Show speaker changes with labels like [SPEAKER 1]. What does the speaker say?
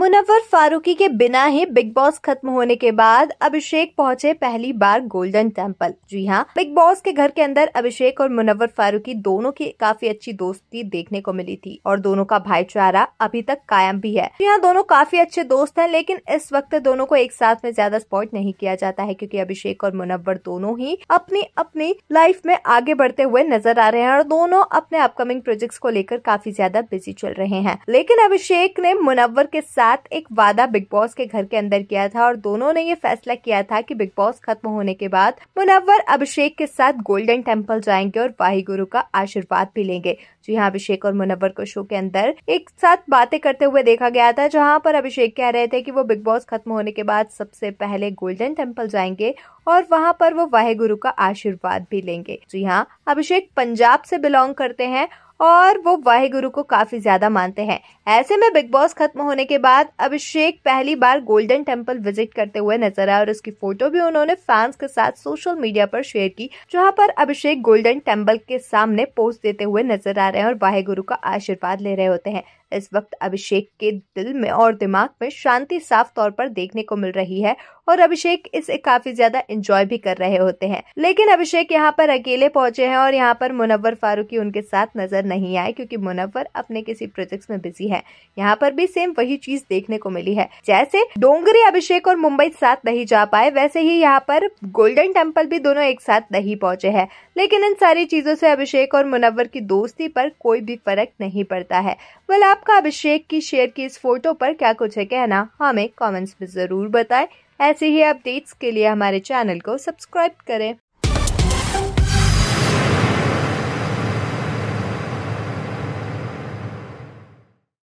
[SPEAKER 1] मुनव्वर फारूकी के बिना ही big boss खत्म होने के बाद अभिषेक पहुंचे पहली बार गोल्डन टेम्पल जी हाँ बिग बॉस के घर के अंदर अभिषेक और मुनव्वर फारूकी दोनों की काफी अच्छी दोस्ती देखने को मिली थी और दोनों का भाईचारा अभी तक कायम भी है जी हां दोनों काफी अच्छे दोस्त है लेकिन इस वक्त दोनों को एक साथ में ज्यादा स्पॉट नहीं किया जाता है क्यूँकी अभिषेक और मुनव्वर दोनों ही अपनी अपनी लाइफ में आगे बढ़ते हुए नजर आ रहे हैं और दोनों अपने अपकमिंग प्रोजेक्ट को लेकर काफी ज्यादा बिजी चल रहे हैं लेकिन अभिषेक ने मुनव्वर के साथ साथ एक वादा बिग बॉस के घर के अंदर किया था और दोनों ने ये फैसला किया था कि बिग बॉस खत्म होने के बाद मुनव्वर अभिषेक के साथ गोल्डन टेम्पल जाएंगे और वाहिगुरु का आशीर्वाद भी लेंगे जी हाँ अभिषेक और मुनव्वर को शो के अंदर एक साथ बातें करते हुए देखा गया था जहाँ पर अभिषेक कह रहे थे कि वो बिग बॉस खत्म होने के बाद सबसे पहले गोल्डन टेम्पल जाएंगे और वहाँ पर वो वाहिगुरु का आशीर्वाद भी लेंगे जी हाँ अभिषेक पंजाब से बिलोंग करते हैं और वो वाहेगुरु को काफी ज्यादा मानते हैं ऐसे में बिग बॉस खत्म होने के बाद अभिषेक पहली बार गोल्डन टेम्पल विजिट करते हुए नजर आए और उसकी फोटो भी उन्होंने फैंस के साथ सोशल मीडिया पर शेयर की जहाँ पर अभिषेक गोल्डन टेम्पल के सामने पोस्ट देते हुए नजर आ रहे हैं और वाहेगुरु का आशीर्वाद ले रहे होते हैं इस वक्त अभिषेक के दिल में और दिमाग में शांति साफ तौर पर देखने को मिल रही है और अभिषेक इसे काफी ज्यादा इंजॉय भी कर रहे होते हैं लेकिन अभिषेक यहाँ पर अकेले पहुंचे हैं और यहाँ पर मुनव्वर फारूकी उनके साथ नजर नहीं आए क्योंकि मुनव्वर अपने किसी प्रोजेक्ट में बिजी है यहाँ पर भी सेम वही चीज देखने को मिली है जैसे डोंगरी अभिषेक और मुंबई साथ नहीं जा पाए वैसे ही यहाँ पर गोल्डन टेम्पल भी दोनों एक साथ नहीं पहुंचे हैं लेकिन इन सारी चीजों से अभिषेक और मुनव्वर की दोस्ती पर कोई भी फर्क नहीं पड़ता है वल आप आपका अभिषेक की शेयर की इस फोटो पर क्या कुछ है कहना हमें कमेंट्स में ज़रूर बताएं ऐसे ही अपडेट्स के लिए हमारे चैनल को सब्सक्राइब करें